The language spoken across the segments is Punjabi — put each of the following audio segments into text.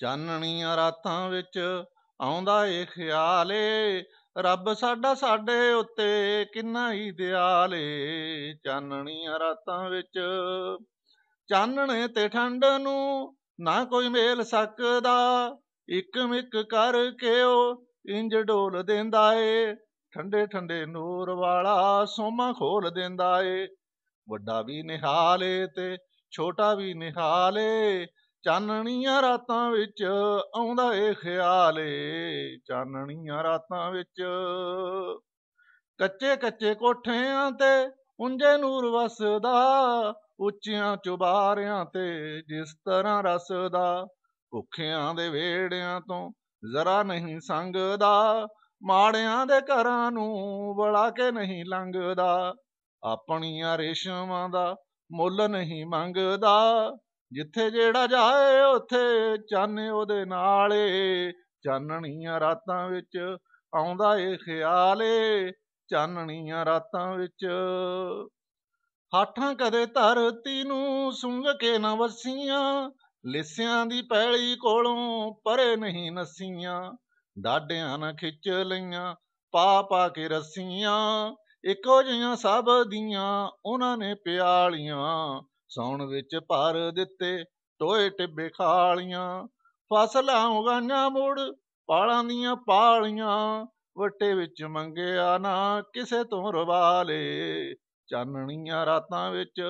ਚਾਨਣੀਆਂ ਰਾਤਾਂ ਵਿੱਚ ਆਉਂਦਾ ਏ ਖਿਆਲ ਏ ਰੱਬ ਸਾਡਾ ਸਾਡੇ ਉੱਤੇ ਕਿੰਨਾ ਹੀ ਦਿਆਲ ਏ ਚਾਨਣੀਆਂ ਰਾਤਾਂ ਵਿੱਚ ਚਾਨਣੇ ਤੇ ਠੰਡ ਨੂੰ ਨਾ ਕੋਈ ਮੇਲ ਸਕਦਾ ਇੱਕ ਮਿੱਕ ਕਰਕੇ ਉਹ ਇੰਜ ਢੋਲ ਦਿੰਦਾ ਏ ਠੰਡੇ ਠੰਡੇ ਨੂਰ ਵਾਲਾ ਸੋਮਾ ਖੋਲ ਦਿੰਦਾ ਏ ਵੱਡਾ ਵੀ ਨਿਹਾਲੇ ਤੇ ਛੋਟਾ ਵੀ ਨਿਹਾਲੇ ਚਾਨਣੀਆਂ ਰਾਤਾਂ ਵਿੱਚ ਆਉਂਦਾ ਏ ਖਿਆਲ ਏ ਚਾਨਣੀਆਂ ਰਾਤਾਂ ਵਿੱਚ ਕੱਚੇ ਕੱਚੇ ਕੋਠਿਆਂ ਤੇ ਉਂਝੇ ਨੂਰ ਵਸਦਾ ਉੱਚੀਆਂ ਚੁਬਾਰਿਆਂ ਤੇ ਜਿਸ ਤਰ੍ਹਾਂ ਰਸਦਾ ਭੁੱਖਿਆਂ ਦੇ ਵੇੜਿਆਂ ਤੋਂ ਜ਼ਰਾ ਨਹੀਂ ਸੰਗਦਾ ਮਾੜਿਆਂ ਦੇ ਘਰਾਂ ਨੂੰ ਬੜਾ ਕੇ ਨਹੀਂ ਲੰਗਦਾ ਆਪਣੀਆਂ ਰੇਸ਼ਮਾਂ ਦਾ ਮੁੱਲ ਨਹੀਂ ਮੰਗਦਾ ਜਿੱਥੇ ਜਿਹੜਾ ਜਾਏ ਉੱਥੇ ਚੰਨ ਉਹਦੇ ਨਾਲੇ ਚਾਨਣੀਆਂ ਰਾਤਾਂ ਵਿੱਚ ਆਉਂਦਾ ਏ ਖਿਆਲੇ ਚਾਨਣੀਆਂ ਰਾਤਾਂ ਵਿੱਚ ਹਾਠਾਂ ਕਦੇ ਧਰਤੀ ਨੂੰ ਸੁੰਘ ਕੇ ਨਾ ਵਸੀਆਂ ਲਿਸਿਆਂ ਦੀ ਪੈਲੀ ਕੋਲੋਂ ਪਰੇ ਨਹੀਂ ਨਸੀਆਂ ਡਾਡਿਆਂ ਨਾ ਖਿੱਚ ਲਈਆਂ ਪਾ ਪਾ ਕੇ ਰਸੀਆਂ ਇੱਕੋ ਜਿਹੀਆਂ ਸਭ ਦੀਆਂ ਉਹਨਾਂ ਨੇ ਪਿਆਲੀਆਂ ਸੌਣ ਵਿੱਚ ਭਰ ਦਿੱਤੇ ਟੋਏ ਟਿੱਬੇ ਖਾਲੀਆਂ ਫਸਲਾਂ ਉਗਾਈਆਂ ਮੁੜ ਪਾਲਾਂ ਦੀਆਂ ਪਾਲੀਆਂ ਵਟੇ ਵਿੱਚ ਮੰਗਿਆ ਨਾ ਕਿਸੇ ਤੋਂ ਰਵਾਲੇ ਚਾਨਣੀਆਂ ਰਾਤਾਂ ਵਿੱਚ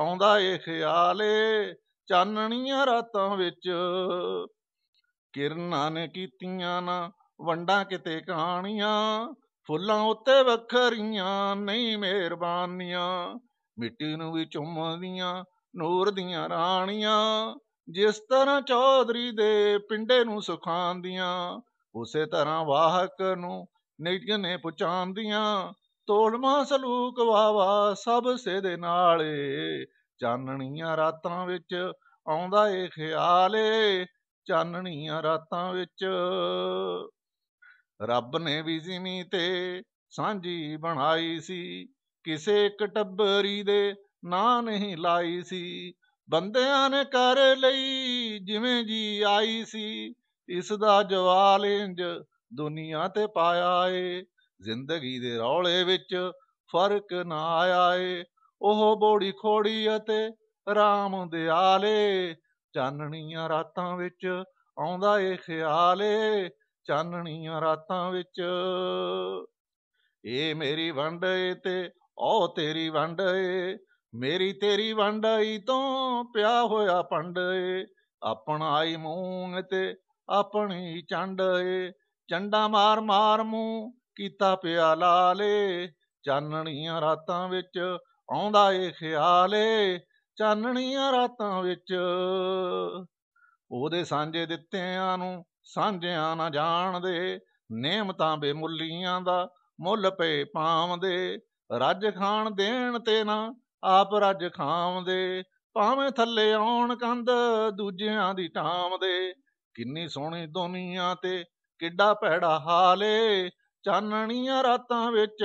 ਆਉਂਦਾ ਏ ਖਿਆਲੇ ਚਾਨਣੀਆਂ ਰਾਤਾਂ ਵਿੱਚ ਕਿਰਨਾਂ ਨੇ ਕੀਤੀਆਂ ਨਾ ਵੰਡਾਂ ਕਿਤੇ ਕਹਾਣੀਆਂ ਫੁੱਲਾਂ ਉੱਤੇ ਵਖਰੀਆਂ ਨਹੀਂ ਮਿਹਰਬਾਨੀਆਂ ਮਿੱਟੀ ਨੂੰ ਵੀ ਚੁੰਮਦੀਆਂ ਨੂਰ ਦੀਆਂ ਰਾਣੀਆਂ ਜਿਸ ਤਰ੍ਹਾਂ ਚੌਧਰੀ ਦੇ ਪਿੰਡੇ ਨੂੰ ਸੁਖਾਂਦੀਆਂ ਉਸੇ ਤਰ੍ਹਾਂ ਵਾਹਕ ਨੂੰ ਨਿਜ ਨੇ ਪੁਚਾਂਦੀਆਂ ਤੋਲਮਾ ਸਲੂਕ ਵਾਵਾ ਸਭ ਸੇ ਦੇ ਨਾਲੇ ਚਾਨਣੀਆਂ ਰਾਤਾਂ ਵਿੱਚ ਆਉਂਦਾ ਏ ਖਿਆਲ ਏ ਚਾਨਣੀਆਂ ਰਾਤਾਂ ਵਿੱਚ ਰੱਬ ਨੇ ਵੀ ਜ਼ਮੀਂ ਤੇ ਸਾਂਝੀ ਬਣਾਈ ਸੀ ਕਿਸੇ ਕਟੱਬਰੀ ਦੇ ਨਾਂ ਨਹੀਂ ਲਾਈ ਸੀ ਬੰਦਿਆਂ ਨੇ ਕਰ ਲਈ ਜਿਵੇਂ ਜੀ ਆਈ ਸੀ ਇਸ ਦਾ ਜਵਾਲ ਇੰਜ ਦੁਨੀਆ ਤੇ ਪਾਇਆ ਏ ਜ਼ਿੰਦਗੀ ਦੇ ਰੌਲੇ ਵਿੱਚ ਫਰਕ ਨਾ ਆਇਆ ਏ ਉਹ ਬੋੜੀ ਖੋੜੀ ਅਤੇ ਰਾਮ ਦਿਆਲੇ ਚਾਨਣੀਆਂ ਰਾਤਾਂ ਵਿੱਚ ਆਉਂਦਾ ਏ ਖਿਆਲ ਏ ਚਾਨਣੀਆਂ ਰਾਤਾਂ ਵਿੱਚ ਇਹ ਮੇਰੀ ਵੰਡ ਏ ਤੇ ਔ ਤੇਰੀ ਵੰਡ ਏ ਮੇਰੀ ਤੇਰੀ ਵੰਡਾਈ ਤੋਂ ਪਿਆ ਹੋਇਆ ਪੰਡ ਏ ਆਪਣਾ ਆਈ ਮੂੰਹ ਤੇ ਆਪਣੀ ਚੰਡ ਏ ਚੰਡਾ ਮਾਰ ਮਾਰ ਮੂੰਹ ਕੀਤਾ ਪਿਆ ਲਾਲੇ ਚਾਨਣੀਆਂ ਰਾਤਾਂ ਵਿੱਚ ਆਉਂਦਾ ਏ ਖਿਆਲ ਏ ਚਾਨਣੀਆਂ ਰਾਤਾਂ ਵਿੱਚ ਉਹਦੇ ਸਾਂਝੇ ਦਿੱਤਿਆਂ ਨੂੰ ਸਾਂਝਿਆਂ ਨਾ ਜਾਣਦੇ ਨੇਮ ਤਾਂ ਬੇਮੁੱਲੀਆਂ ਦਾ ਮੁੱਲ ਪੇ ਪਾਉਂਦੇ ਰੱਜ ਖਾਣ ਦੇਣ ਤੇ ਨਾ ਆਪ ਰੱਜ ਖਾਵਦੇ ਭਾਵੇਂ ਥੱਲੇ ਆਉਣ ਕੰਦ ਦੂਜਿਆਂ ਦੀ ਦੇ ਕਿੰਨੀ ਸੋਹਣੀ ਦੁਨੀਆ ਤੇ ਕਿੱਡਾ ਭੈੜਾ ਹਾਲੇ ਚਾਨਣੀਆਂ ਰਾਤਾਂ ਵਿੱਚ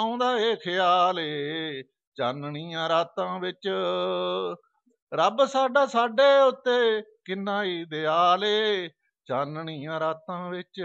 ਆਉਂਦਾ ਏ ਖਿਆਲ ਏ ਚਾਨਣੀਆਂ ਰਾਤਾਂ ਵਿੱਚ ਰੱਬ ਸਾਡਾ ਸਾਡੇ ਉੱਤੇ ਕਿੰਨਾ ਹੀ ਦਿਆਲ ਏ ਚਾਨਣੀਆਂ ਰਾਤਾਂ ਵਿੱਚ